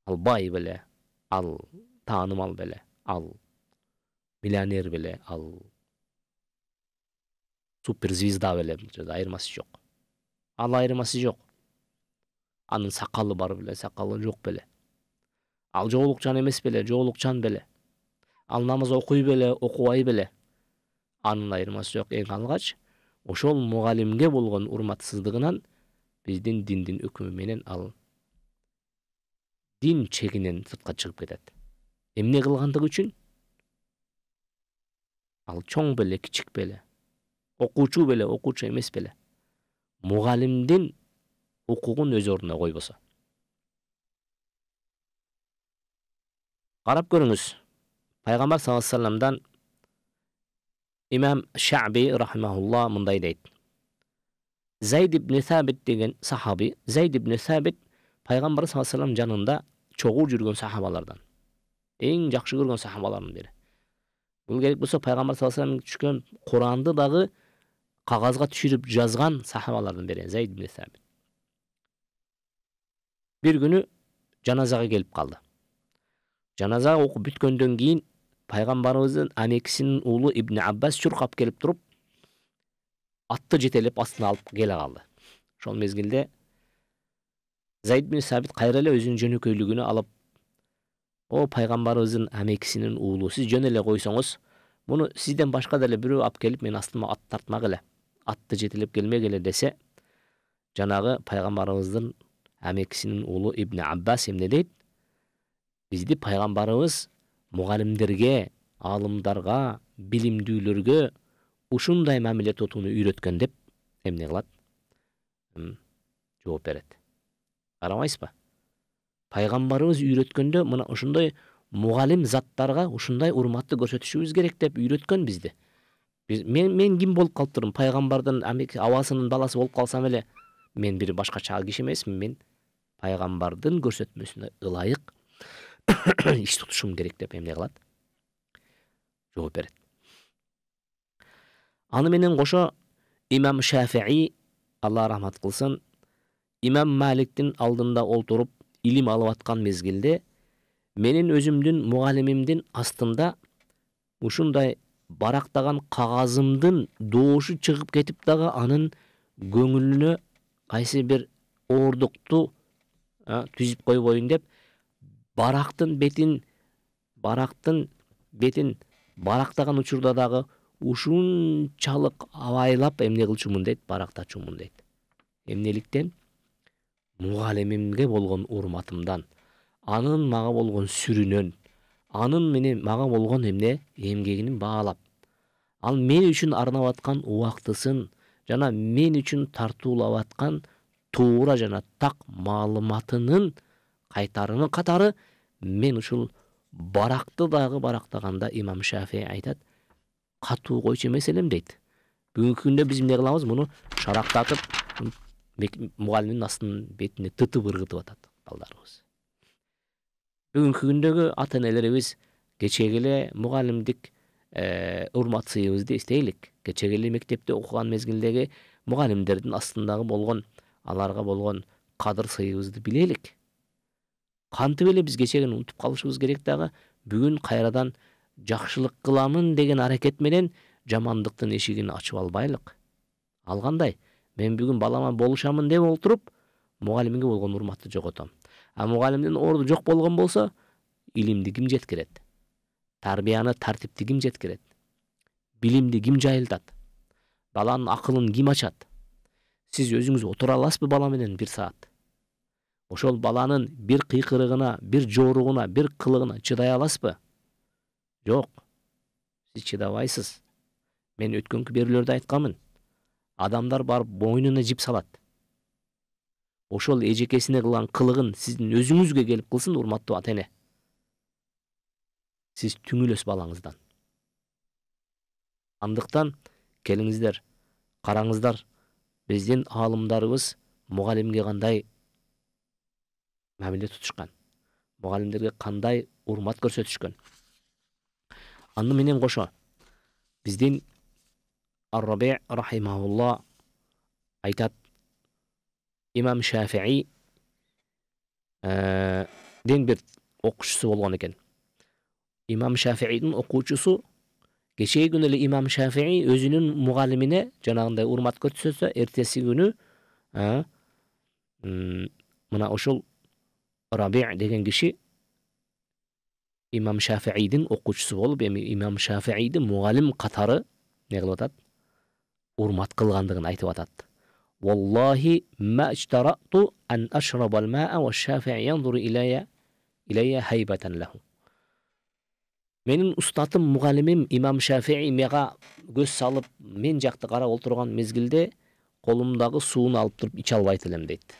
A: ал бай беле ал таанымал беле ал миллионер беле ал суперзвезда беле бул айырмасы жок ал айырмасы жок анын сакалы бар беле сакалы жок беле ал жоолукчан эмес беле жоолукчан беле ал намаз окуй беле окубай беле анын айырмасы жок эң алгач ошол мугалимге болгон урматсыздыгынан биздин диндин өкүмү менен ал дин чегинен сыртка чыгып кетет эмне кылгандыгы үчүн ал чоң беле кичик беле окуучу беле окуучу эмес беле мугалимдин укугун өз орнына койбосо карап көрүңүз пайгамбар саллаллаху алейхи вассаламдан имам шаби рахимаулла мындай дейт зайд ибн сабит деген сахаби зайд ибн сабит пайгамбар саллаллаху алейхи жанында чогуу жүргөн сахабалардан эң жакшы көргөн сахабалардын бири бул керек болсо пайгамбар саллаллаху алейхи түшкөн құранды дагы қағазға түшүрүп жазған сахабалардын бири зайд ибн сабит бир күнү жаназага келип калды жаназа окуп бүткөндөн кийин пайгамбарыбыздын амекисинин уулу ибн аббас чуркап келип туруп атты жетелеп астына алып келе калды ошол мезгилде зайд бин сабит кайра эле өзүнүн жөнөкөйлүгүнө алып о пайгамбарыбыздын амекисинин уулу сиз жөн эле койсоңуз муну сизден башка деле бирөө алып келип менин астыма ат тартмак эле атты жетелеп келмек эле десе жанагы пайгамбарыбыздын әмекісінің ұлы ибн аббас не дейді бізді пайғамбарымыз мұғалімдерге алымдарға білімдүүлерге ушундай мамиле тутууну үйрөткөн деп эмне кылат жооп берет карабайсызбы пайгамбарыбыз үйрөткөндө мына ушундай мугалим заттарга ушундай урматты көрсөтүшүбүз керек деп үйрөткөн бизди мен мен ким болуп калыптырмын пайгамбардын абасынын баласы болуп калсам эле мен бир башкача киши эмесмин мен пайгамбардын көрсөтмөсүнө ылайык иш тутушум керек деп эмне кылат жооп берет аны менен кошо имам шафии алла рахмат кылсын имам маликтин алдында олтуруп илим алып аткан мезгилде менин өзүмдүн мугалимимдин астында ушундай барактаган кагазымдын доошу чыгып кетип дагы анын көңүлүнө кайсы бир оордукту түзүп койбоюн деп барактын бетин барактын бетин барактаган учурда дагы ушунчалык абайлап эмне кылчумун дейт барактачумун дейт эмнеликтен мугалимимге болгон урматымдан анын мага болгон сүрүнөн анын менен мага болгон эмне эмгегинин баалап ал мен үчүн арнап аткан убактысын жана мен үчүн тартуулап аткан туура жана так маалыматынын қайтарыны катары мен ушул баракты дагы барактаганда имам шафий айтат катуу койчу эмес элем дейт бүгүнкү күндө биз эмне кылабыз муну шарактатып мугалимдин астынын бетине тытып ыргытып атат балдарыбыз бүгүнкү күндөгү ата энелерибиз кечеги эле мугалимдик э, урмат сыйыбызды эстейлик кечеги эле мектепте окуган мезгилдеги мугалимдердин астындагы болгон аларга болгон кадыр сыйыбызды билелик кантип эле биз кечегини унутуп калышыбыз керек дагы бүгүн кайрадан жакшылык кыламын деген аракет менен жамандыктын эшигин ачып албайлык ал мен бүгін балама болушамын деп олтуруп мугалимге болгон урматты жоготом а мугалимдин орду жок болгон болсо илимди ким жеткирет тарбияны тартипти ким жеткирет билимди ким жайылтат баланын акылын ким ачат сіз өзіңіз отыра аласызбы менен бір саат? ошол баланын бир кыйкырыгына бир жоругуна бир кылыгына чыдай аласызбы жок сиз чыдабайсыз мен өткөнкү берүүлөрдө айтканмын адамдар барып мойнуна жип салат ошол эжекесине кылган кылыгын сиздин өзүңүзгө келип кылсын урматтуу ата эне сиз түңүлөсүз балаңыздан андыктан келиңиздер караңыздар биздин аалымдарыбыз мұғалімге кандай мамиле тутушкан мұғалімдерге қандай урмат көрсөтүшкөн аны менен кошо биздин арраби рахимаулла айтат имам шафии ә, дин бир окуучусу болгон экен имам шафиидин окуучусу кечээ күнү эле имам шафии өзүнүн мугалимине жанагындай урмат көрсөтсө эртеси күнү мына ушул раби деген киши имам шафиидин окуучусу болуп эми имам шафиийди мугалим катары эмне кылып атат урмат кылгандыгын айтып атат والله ما اجترأت أن أشرب الماء والشافع ينظر إلي إلي هيبة له менин устатым мугалимим имам шафии мага көз салып мен жақты қарап отырған мезгілде қолымдағы суын алып тұрып иче албайт элем дейт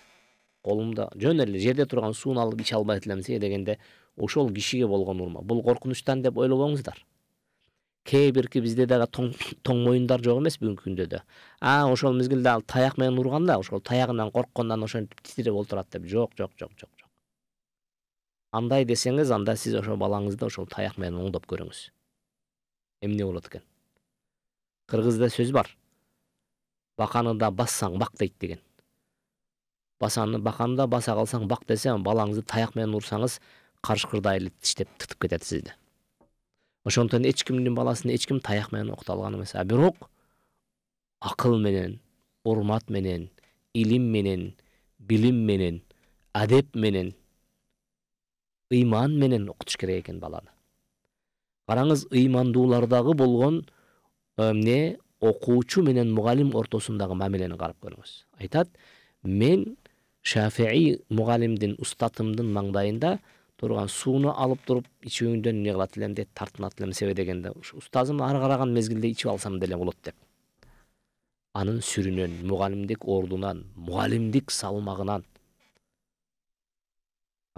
A: қолымда жөн эле жерде тұрған суын алып иче албайт дегенде ошол кишиге болгон урма бул коркунучтан деп ойлобоңуздар кээ бирки бизде дагы тоң, моюндар жок эмес бүгүнкү күндө да а ошол мезгилде ал таяк менен да ошол таягынан корккондон ошентип титиреп отурат деп жок жок жок жок андай десеңіз анда сіз ошол балаңызды ошол таяк менен оңдоп көрүңүз эмне болот экен кыргызда сөз бар баканы да бассаң бак дейт деген басаны баканы да баса калсаң бак десе балаңызды таяк менен урсаңыз карышкырдай эле тиштеп тытып кетет сизди ошондуктан эч кимдин баласын эч ким таяк менен алган эмес а бирок акыл менен урмат менен илим менен билим менен адеп менен ыйман менен окутуш керек экен баланы караңыз ыймандуулардагы болгон эмне окуучу менен мугалим ортосундагы мамилени карап көрүңүз айтат мен шафии мугалимдин устатымдын маңдайында турган сууну алып туруп ичүүңдөн эмне кылат элем дейт тартынат элем себе дегенде ушу устазым ары караган мезгилде ичип алсам деле болот деп анын сүрүнөн мугалимдик ордунан мугалимдик салмагынан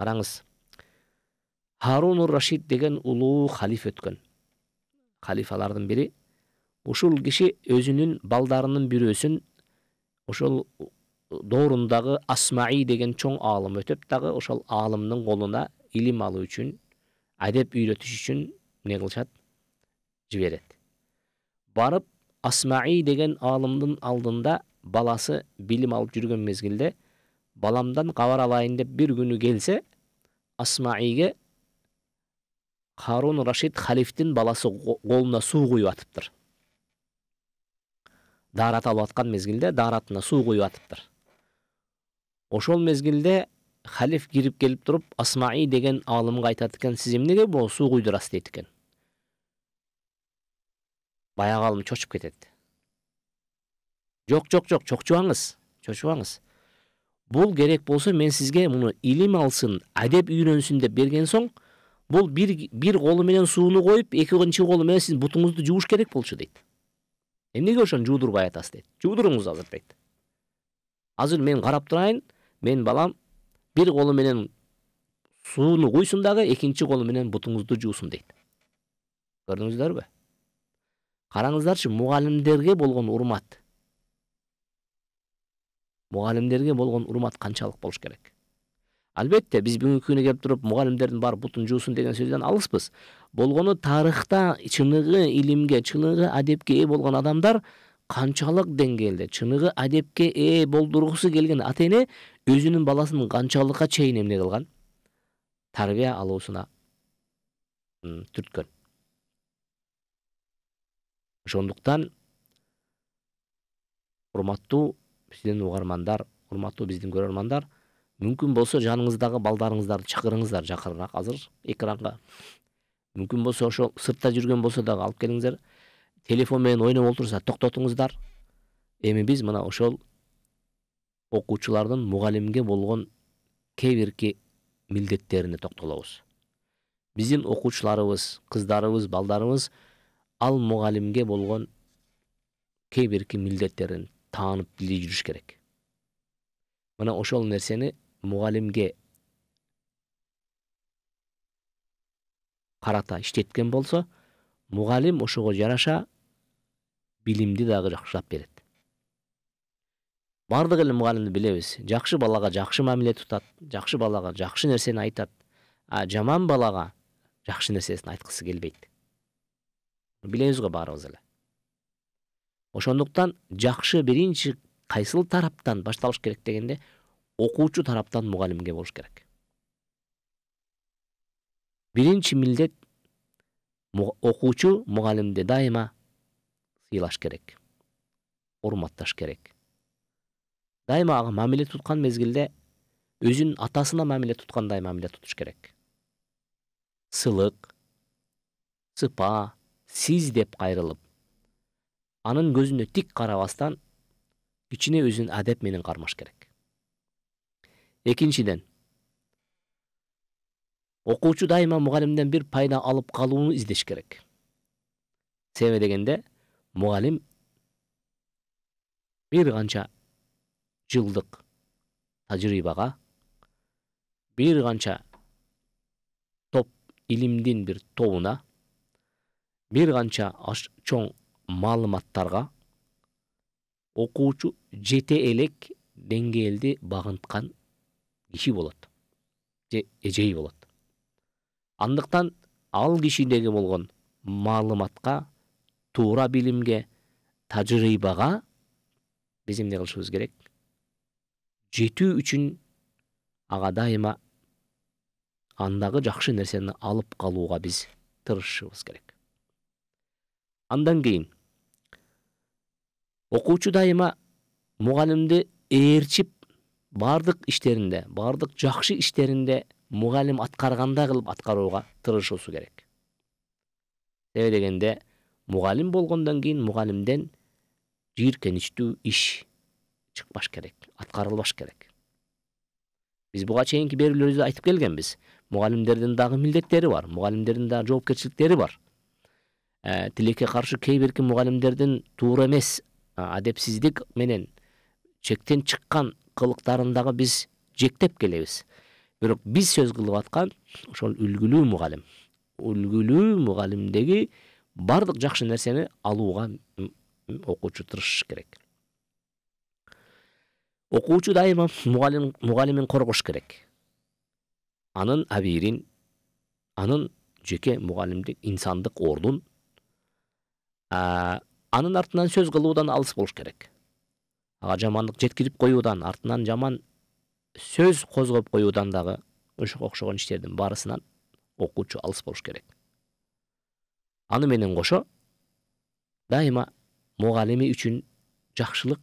A: караңыз харуну рашид деген улуу халиф өткөн халифалардын бири ушул киши өзүнүн балдарынын бирөөсүн ошол доорундагы асмаи деген чоң аалым өтөп дагы ошол аалымдын колуна илим алуу үчүн адеп үйрөтүш үчүн эмне кылышат жиберет барып асмаи деген аалымдын алдында баласы билим алып жүргөн мезгилде баламдан кабар алайын деп бир күнү келсе асмаиге қарун рашид халифтің баласы қолына су құйып атыптыр Дарат алып жатқан мезгілде даратына су құйып атыптыр ошол мезгілде халиф кіріп келіп тұрып, асмаи деген аалымга айтат экен сиз эмнеге могу суу куйдурасыз дейт экен баягы аалым чочуп кетет жок жок жок чокчубаңыз чочубаңыз Бұл керек болса, мен сізге мұны илим алсын әдеп үйренсін деп берген соң бұл бір, бір қолыменен суыны қойып екінші қолыменен сіз бұтыңызды жууш керек болчу дейді эмнеге ошону жуудурбай атасыз дейт жуудуруңуз азыр дейт азыр мен карап турайын мен балам бир колу менен сууну куйсун дагы экинчи колу менен бутуңузду жуусун дейт көрдүңүздөрбү караңыздарчы мугалимдерге болгон урмат мугалимдерге болгон урмат канчалык болуш керек албетте биз бүгүнкү күнү келип туруп мугалимдердин баары бутун жуусун деген сөздөн алыспыз болгону тарыхта чыныгы илимге чыныгы адепке ээ болгон адамдар канчалык деңгээлде чыныгы адепке ээ болдургусу келген ата эне өзүнүн баласын канчалыкка чейин эмне кылган тарбия алуусуна түрткөн ошондуктан урматтуу сиздин угармандар урматтуу биздин көрөрмандар мүмкін болса жаныңыздағы балдарыңыздарды шақырыңыздар жақынырақ азыр экранға мүмкін болса ошол сыртта жүрген болса дагы алып келиңиздер телефон менен ойноп отурса токтотуңуздар эми биз мына ошол окуучулардын мугалимге болгон кээ бирки милдеттерине токтолобуз биздин окуучуларыбыз кыздарыбыз балдарыбыз ал мугалимге болгон кээ бирки милдеттерин таанып биле жүрүш керек мына ошол нерсени мұғалімге қарата іштеткен болса, мұғалім ошого жараша билимди дагы жакшылап берет баардык эле мугалимди билебиз жакшы балага жакшы мамиле тутат жакшы балага жакшы нерсени айтат а жаман балаға жакшы нерсесин айтқысы келбейт билебиз го баарыбыз эле ошондуктан жакшы биринчи кайсыл тараптан башталыш керек дегенде окуучу тараптан мугалимге болуш керек. биринчи милдет окуучу мұғалімде дайыма сыйлаш керек урматташ керек дайыма ага мамиле туткан мезгилде өзүн атасына мамиле туткандай мамиле тутуш керек сылык сыпа сиз деп кайрылып анын көзүнө тик карабастан кичине өзүн адеп менен кармаш керек экинчиден окуучу дайыма мугалимден бир пайда алып калууну издеш керек себеби дегенде мугалим бир канча жылдык тажрыйбага бир канча топ илимдин бир тобуна бир канча чоң маалыматтарга окуучу жете элек деңгээлди багынткан киши болот же эжей болот андыктан ал кишидеги болгон маалыматка туура билимге тажрыйбага биз эмне кылышыбыз керек жетүү үчүн ага дайыма андагы жакшы нерсени алып калууга биз тырышышыбыз керек андан кийин окуучу дайыма мугалимди ээрчип баардык иштеринде баардык жакшы иштеринде мугалим аткаргандай кылып аткарууга тырышуусу керек себеби дегенде мугалим болгондон кийин мугалимден жийиркеничтүү иш чыкпаш керек аткарылбаш керек биз буга чейинки берүүлөрүбүздө айтып келгенбиз мугалимдердин дагы милдеттери бар мугалимдердин дагы жоопкерчиликтери бар э, тилекке каршы кээ бирки мугалимдердин туура эмес адепсиздик менен чектен чыккан кылыктарындагы биз жектеп келебиз бирок биз сөз кылып аткан ошол үлгүлүү мугалим үлгүлүү мугалимдеги баардык жакшы нерсени алууга окуучу тырышыш керек окуучу дайыма мугалим мугалимин коргош керек анын абийирин анын жеке мугалимдик инсандык ордун анын артынан сөз кылуудан алыс болуш керек жамандык жеткирип коюудан артынан жаман сөз коюудан дагы дағы окшогон иштердин баарысынан окуучу алыс болуш керек аны менен кошо дайыма мугалими үчүн жакшылык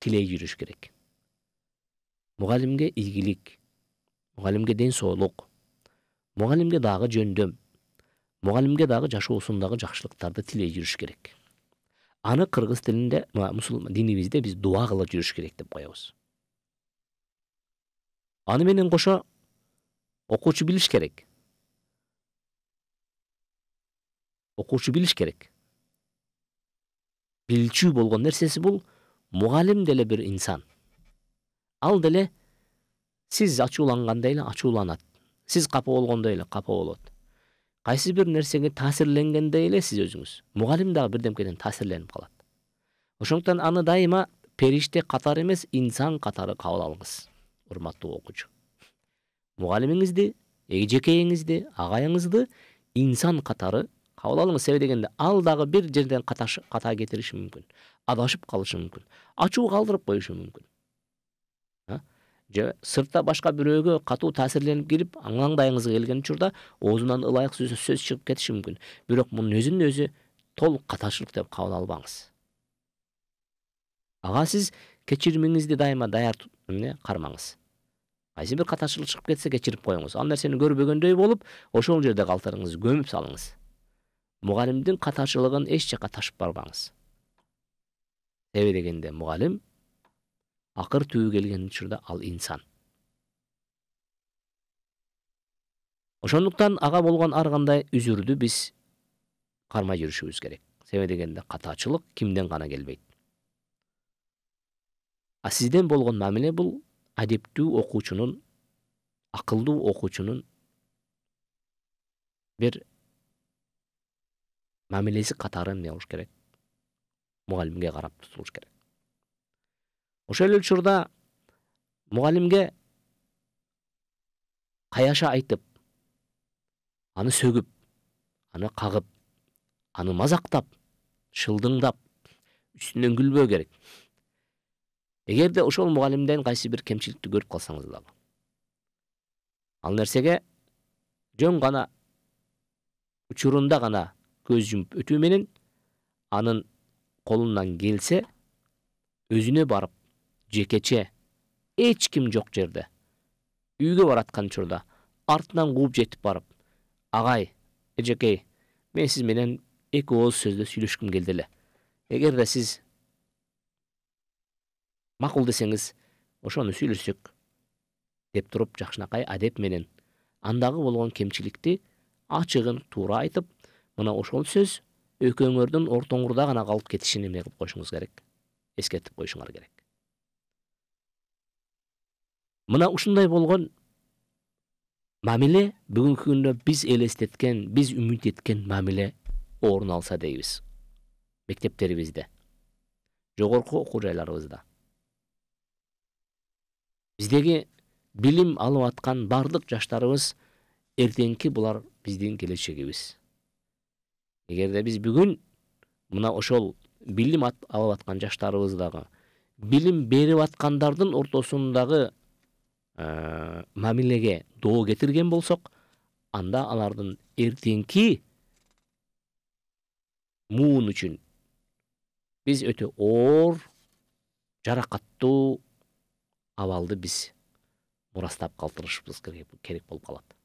A: тилей жүрүш керек мугалимге ийгилик мугалимге ден соолук мугалимге дагы жөндөм мугалимге дагы жашоосундагы жакшылыктарды тилей жүрүш керек аны кыргыз тилинде мусулман динибизде биз дуа кылып жүрүш керек деп коебуз аны менен кошо окуучу билиш керек окуучу билиш керек билчү болгон нерсеси бул мугалим деле бир инсан ал деле сиз ачууланганда эле ачууланат сиз капа болгондо эле капа болот кайсы бир нерсеге таасирленгендей эле сиз өзүңүз мугалим дагы бирдемкеден таасирленип калат ошондуктан аны дайыма периште катары эмес инсан катары кабыл алыңыз урматтуу окуучу мугалимиңизди эжекейиңизди агайыңызды инсан катары кабыл алыңыз себеби дегенде ал дагы бир жерден ката кетириши мүмкүн адашып калышы мүмкүн ачуу калтырып коюшу мүмкүн же сыртта башка бирөөгө катуу таасирленип кирип аңдайыңызга келген учурда оозунан ылайык сөз, чыгып кетиши мүмкүн бирок мунун өзүн өзү толук каташылык деп кабыл албаңыз ага сиз кечиримиңизди дайыма даяр эмне кармаңыз кайсы бир каташылык чыгып кетсе кечирип коюңуз ал нерсени көрбөгөндөй болуп ошол жерде калтырыңыз көмүп салыңыз мугалимдин каташылыгын эч жака ташып барбаңыз себеби дегенде мугалим Ақыр түбү келген жүрді ал инсан ошондуктан ага болгон ар кандай үзүрдү биз кармай жүрүшүбүз керек себеби дегенде катачылык кимден гана келбейт а сизден болгон мамиле бул адептүү окуучунун акылдуу окуучунун бир мамилеси катары эмне болуш керек мугалимге карап тутулуш керек ошол эле учурда мугалимге каяша айтып аны сөгүп аны кагып аны мазактап шылдыңдап үстүнөн күлбөө керек эгерде ошол мугалимден кайсы бир кемчиликти көрүп калсаңыз дагы ал нерсеге жөн гана учурунда гана көз жумуп өтүү менен анын колунан келсе өзүнө барып жекече эч ким жок жерде үйгө бараткан учурда артынан кууп жетип барып агай эжекей мен сиз менен эки ооз сөздө сүйлөшкүм келди эле эгерде сиз макул десеңиз ошону сүйлөшсөк деп туруп жакшынакай адеп менен андагы болгон кемчиликти ачыгын туура айтып мына ошол сөз экөөңөрдүн ортоңурда гана калып кетишин эме кылып коюшуңуз керек эскертип коюшуңар керек мына ушундай болгон мамиле бүгүнкү күндө биз элестеткен биз үмүт эткен мамиле орун алса дейбиз мектептерибизде жогорку окуу жайларыбызда биздеги билим алып аткан баардык жаштарыбыз эртеңки булар биздин келечегибиз эгерде биз бүгүн мына ошол билим алып аткан жаштарыбыз дагы билим берип аткандардын ортосундагы Э, мамилеге доо кетирген болсок анда алардын эртеңки муун үчүн биз өтө оор жаракаттуу абалды биз мурастап калтырышыбыз керек болуп калат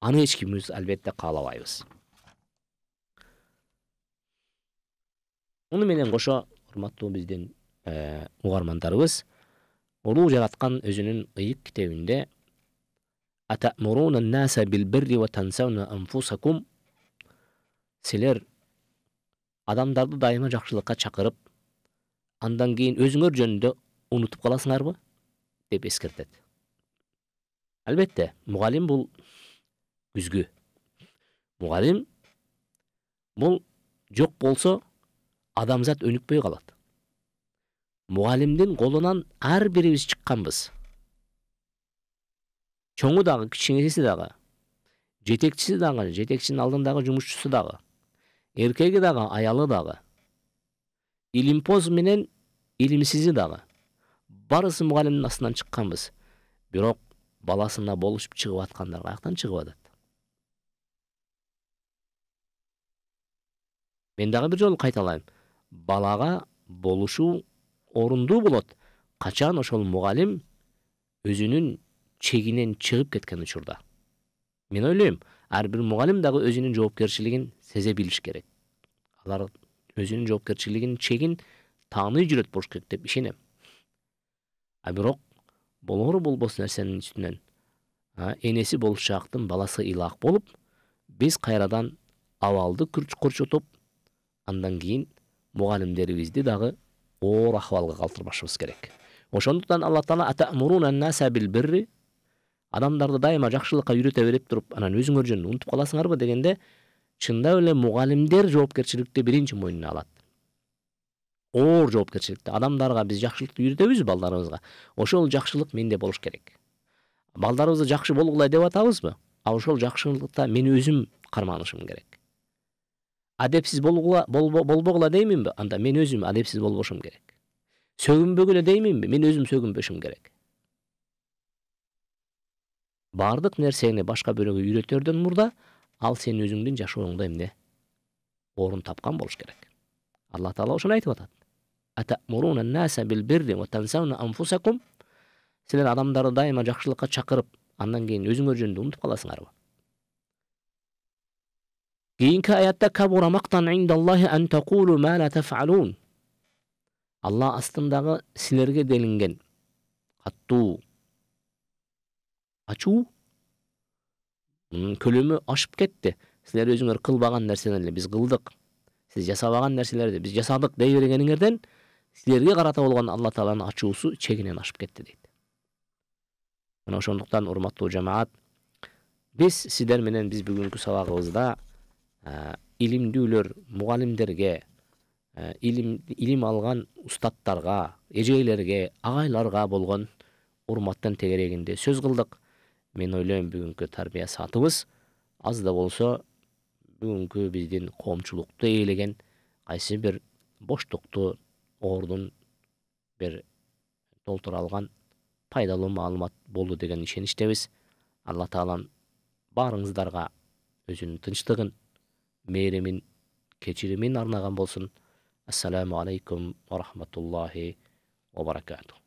A: аны эч кимибиз албетте каалабайбыз муну менен кошо урматтуу биздин э, угармандарыбыз улуу жаратқан өзінің ұйық китебинде атамуруна наса бил ва тансауна анфусакум силер адамдарды дайыма жақшылыққа чақырып, андан кейін өзіңөр жөнінде ұнытып каласыңарбы деп ескертеді әлбетте мұғалим бұл үзгі Мұғалим бұл жоқ болса адамзат өнүкпөй қалады мугалимдин колунан ар бирибиз чыкканбыз чоңу дагы кичинеси дагы жетекчиси дагы жетекчинин алдындагы жумушчусу дагы эркеги дагы аялы дагы илимпоз менен илимсизи дагы мұғалімдің мугалимдин астынан чыкканбыз бирок баласына болушуп чыгып аткандар каяктан чыгып атат мен дагы бир жолу кайталайм балага болушуу орундуу болот качан ошол мугалим өзүнүн чегинен чыгып кеткен учурда мен ойлойм ар бир мугалим дагы өзүнүн жоопкерчилигин сезе билиш керек алар өзүнүн жоопкерчилигинин чегин тааный жүрөт болуш керек деп ишенем а бирок болор болбос нерсенин үстүнөн энеси болушактын баласы ылаак болуп биз кайрадан абалды курчутуп андан кийин мугалимдерибизди дагы оор ахвалга калтырбашыбыз керек ошондуктан алла таала адамдарды дайыма жакшылыкка үйрөтө берип туруп анан өзүңөр жөнүндө унутуп каласыңарбы дегенде чындап эле мугалимдер жоопкерчиликти биринчи мойнуна алат оор жоопкерчиликти адамдарга биз жакшылыкты үйрөтөбүз балдарыбызга ошол жакшылык менде болуш керек балдарыбызды жакшы болгула деп атабызбы а ошол жакшылыкта мен өзүм карманышым керек адепсиз болгула болбогула дейминби анда мен өзүм адепсиз болбошум керек сөгүнбөгүлө дейминби мен өзүм сөгүнбөшүм керек баардык нерсени башка бирөөгө үйрөтөрдөн мурда ал сен өзүңдүн жашооңдо эмне орун тапкан болуш керек алла таала ошону айтып атат силер адамдарды дайыма жакшылыкка чакырып андан кийин өзүңөр жөнүндө унутуп каласыңарбы keyingi oyatda Алла maqtan алла астындағы силерге делинген каттуу ачуу көлөмү ашып кетті силер өзүңөр қылбаған нәрселерді біз қылдық сіз жасабаган нәрселерді біз жасадық дей бергениңерден силерге қарата болған алла тағаланың ачуусу шегінен ашып кетті дейді мына ошондуктан урматтуу жамаат биз сиздер менен биз бүгүнкү сабагыбызда Э, илимдүүлөр мугалимдерге э, илим илим алган устаттарга эжейлерге агайларга болгон урматтын тегерегинде сөз кылдык мен ойлойм бүгүнкү тарбия саатыбыз аз да болсо бүгүнкү биздин коомчулукту ээлеген кайсы бир боштукту ордун бир толтура алган пайдалуу маалымат болду деген ишеничтебиз алла таалам баарыңыздарга өзүнүн тынчтыгын мейірімін кечірімін арнаған болсын ассалаумағалейкум алейкум уа рахматуллахи уа баракату